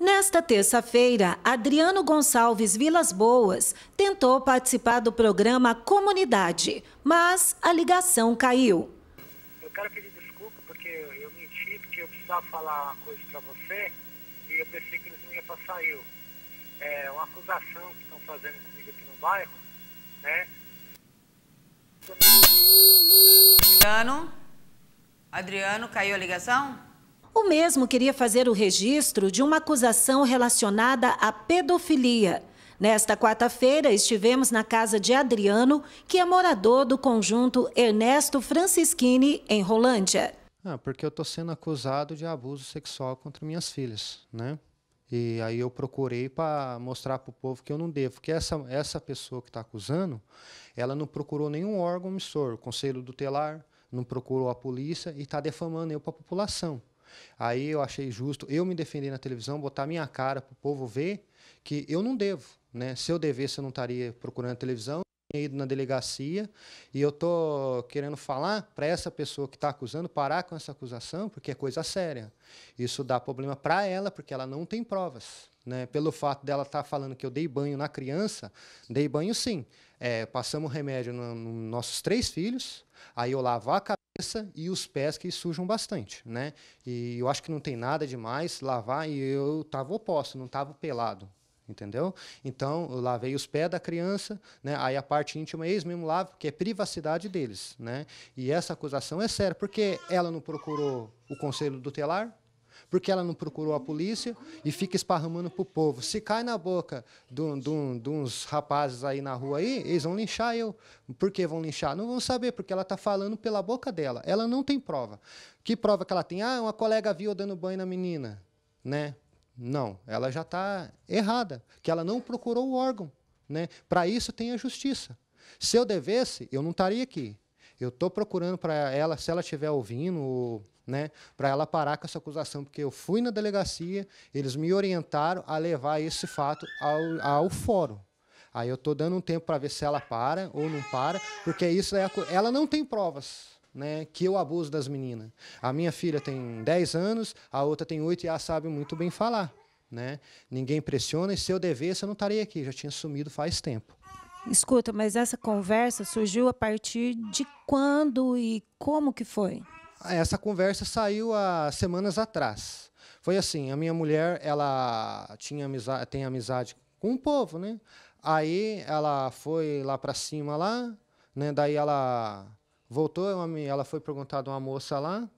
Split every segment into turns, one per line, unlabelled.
Nesta terça-feira, Adriano Gonçalves Vilas Boas tentou participar do programa Comunidade, mas a ligação caiu.
Eu quero pedir desculpa porque eu, menti, porque eu precisava falar uma coisa para você e eu pensei que eles não iam passar eu. É uma acusação que estão fazendo comigo aqui no bairro, né? Adriano,
Adriano, caiu a ligação? O mesmo queria fazer o registro de uma acusação relacionada à pedofilia. Nesta quarta-feira, estivemos na casa de Adriano, que é morador do conjunto Ernesto Francischini, em Rolândia.
Ah, porque eu estou sendo acusado de abuso sexual contra minhas filhas, né? E aí eu procurei para mostrar para o povo que eu não devo. Porque essa, essa pessoa que está acusando, ela não procurou nenhum órgão emissor, o Conselho telar, não procurou a polícia e está defamando eu para a população. Aí eu achei justo eu me defender na televisão, botar minha cara para o povo ver que eu não devo. Né? Se eu devesse, eu não estaria procurando televisão tinha ido na delegacia e eu tô querendo falar para essa pessoa que está acusando parar com essa acusação porque é coisa séria. Isso dá problema para ela porque ela não tem provas, né? Pelo fato dela estar tá falando que eu dei banho na criança, dei banho sim. É, passamos remédio nos no nossos três filhos, aí eu lavo a cabeça e os pés que sujam bastante, né? E eu acho que não tem nada demais lavar e eu tava oposto, não tava pelado, entendeu? Então, eu lavei os pés da criança, né? Aí a parte íntima eles mesmo lavam, porque é privacidade deles, né? E essa acusação é séria, porque ela não procurou o conselho do telar, porque ela não procurou a polícia e fica esparramando para o povo. Se cai na boca de uns rapazes aí na rua aí, eles vão linchar eu. Por que vão linchar? Não vão saber, porque ela está falando pela boca dela. Ela não tem prova. Que prova que ela tem? Ah, uma colega viu dando banho na menina. Né? Não, ela já está errada, que ela não procurou o órgão. Né? Para isso tem a justiça. Se eu devesse, eu não estaria aqui. Eu estou procurando para ela, se ela estiver ouvindo, ou, né, para ela parar com essa acusação, porque eu fui na delegacia, eles me orientaram a levar esse fato ao, ao fórum. Aí eu estou dando um tempo para ver se ela para ou não para, porque isso é, ela não tem provas né, que eu abuso das meninas. A minha filha tem 10 anos, a outra tem 8 e ela sabe muito bem falar. Né? Ninguém pressiona e se eu devesse, eu não estaria aqui, já tinha sumido faz tempo.
Escuta, mas essa conversa surgiu a partir de quando e como que foi?
Ah, essa conversa saiu há semanas atrás. Foi assim, a minha mulher, ela tinha amizade, tem amizade com o povo, né? Aí ela foi lá para cima lá, né? Daí ela Voltou, ela foi perguntar a uma moça lá,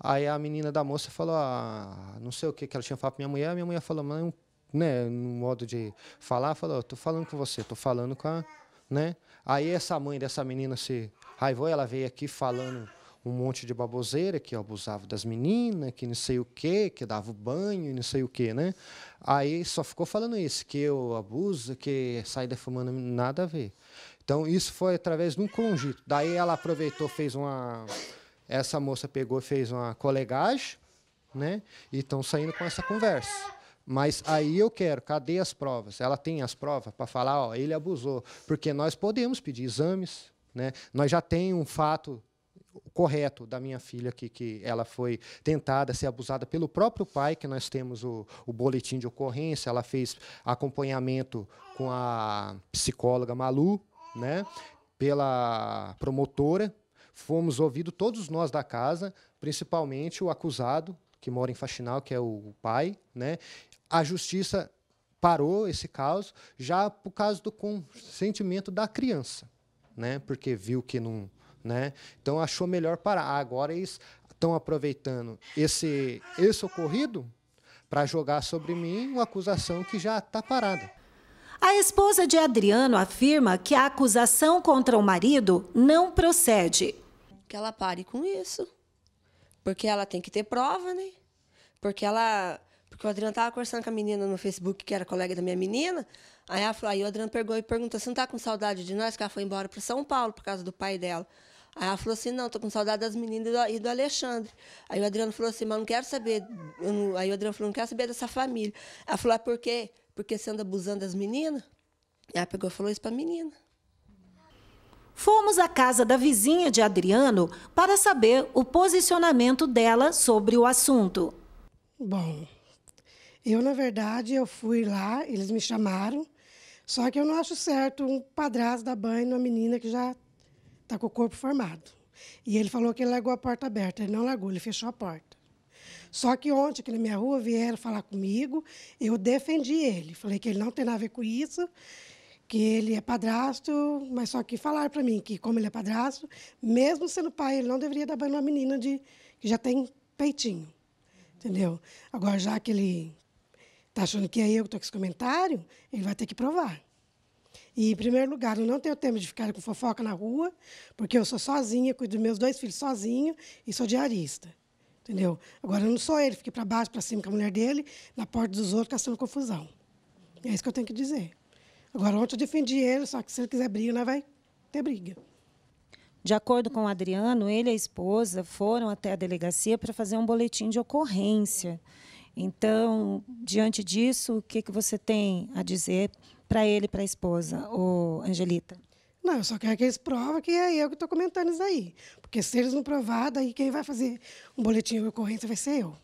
aí a menina da moça falou, ah, não sei o que, que ela tinha falado para minha mulher, minha mulher falou, mãe né, no modo de falar, falou, tô falando com você, tô falando com a, né? Aí essa mãe dessa menina se raivou, ela veio aqui falando um monte de baboseira que abusava das meninas, que não sei o quê, que dava banho e não sei o quê, né? Aí só ficou falando isso, que eu abuso, que sai defumando, nada a ver. Então isso foi através de um conjunto. Daí ela aproveitou, fez uma. Essa moça pegou e fez uma colegagem, né? E estão saindo com essa conversa. Mas aí eu quero, cadê as provas? Ela tem as provas para falar, ó, ele abusou. Porque nós podemos pedir exames, né? Nós já tem um fato correto da minha filha que, que ela foi tentada ser abusada pelo próprio pai, que nós temos o, o boletim de ocorrência, ela fez acompanhamento com a psicóloga Malu, né, pela promotora, fomos ouvidos todos nós da casa, principalmente o acusado, que mora em Faxinal, que é o pai, né, a justiça parou esse caso já por causa do consentimento da criança, né, porque viu que não né? Então achou melhor parar. Agora eles estão aproveitando esse, esse ocorrido para jogar sobre mim uma acusação que já está parada.
A esposa de Adriano afirma que a acusação contra o marido não procede.
Que ela pare com isso.
Porque ela tem que ter prova, né? Porque ela. Porque o Adriano estava conversando com a menina no Facebook, que era colega da minha menina. Aí ela falou, aí o Adriano perguntou, perguntou, você não está com saudade de nós? Que ela foi embora para São Paulo por causa do pai dela. Aí ela falou assim, não, tô com saudade das meninas e do, Alexandre. Aí o Adriano falou assim, mas não quero saber. Não... Aí o Adriano falou, não quero saber dessa família. Ela falou, ah, por quê? Porque você anda abusando das meninas? Ela pegou e falou isso pra menina.
Fomos à casa da vizinha de Adriano para saber o posicionamento dela sobre o assunto.
Bom, eu na verdade eu fui lá, eles me chamaram, só que eu não acho certo um padrasto dar banho numa menina que já Está com o corpo formado. E ele falou que ele largou a porta aberta. Ele não largou, ele fechou a porta. Só que ontem, aqui na minha rua, vieram falar comigo, eu defendi ele. Falei que ele não tem nada a ver com isso, que ele é padrasto, mas só que falaram para mim que, como ele é padrasto, mesmo sendo pai, ele não deveria dar banho uma menina de, que já tem peitinho. Entendeu? Agora, já que ele está achando que é eu que estou com esse comentário, ele vai ter que provar. E, em primeiro lugar, eu não tenho tempo de ficar com fofoca na rua, porque eu sou sozinha, cuido dos meus dois filhos sozinho e sou diarista. Entendeu? Agora, eu não sou ele, fiquei para baixo, para cima com a mulher dele, na porta dos outros, caçando confusão. É isso que eu tenho que dizer. Agora, ontem eu defendi ele, só que se ele quiser briga, nós vai ter briga. De acordo com o Adriano, ele e a esposa
foram até a delegacia para fazer um boletim de ocorrência. Então, diante disso, o que, que você tem a dizer para ele e para a esposa, o Angelita?
Não, eu só quero que eles provem que é eu que estou comentando isso aí. Porque se eles não provar, daí quem vai fazer um boletim de ocorrência vai ser eu.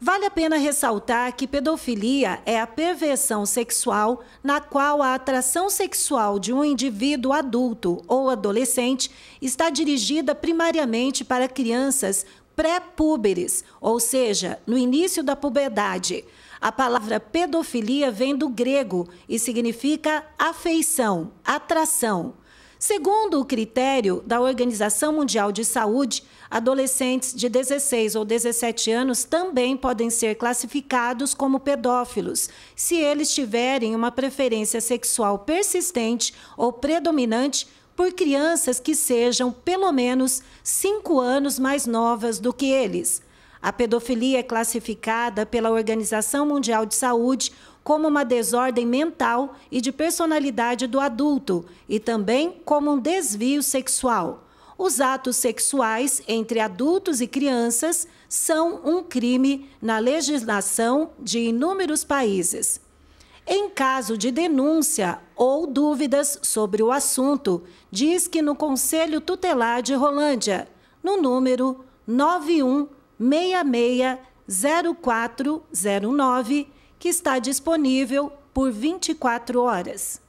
Vale a pena ressaltar que pedofilia
é a perversão sexual na qual a atração sexual de um indivíduo adulto ou adolescente está dirigida primariamente para crianças pré-púberes, ou seja, no início da puberdade. A palavra pedofilia vem do grego e significa afeição, atração. Segundo o critério da Organização Mundial de Saúde, adolescentes de 16 ou 17 anos também podem ser classificados como pedófilos, se eles tiverem uma preferência sexual persistente ou predominante por crianças que sejam pelo menos cinco anos mais novas do que eles. A pedofilia é classificada pela Organização Mundial de Saúde como uma desordem mental e de personalidade do adulto e também como um desvio sexual. Os atos sexuais entre adultos e crianças são um crime na legislação de inúmeros países. Em caso de denúncia ou dúvidas sobre o assunto, diz que no Conselho Tutelar de Rolândia, no número 91660409, que está disponível por 24 horas.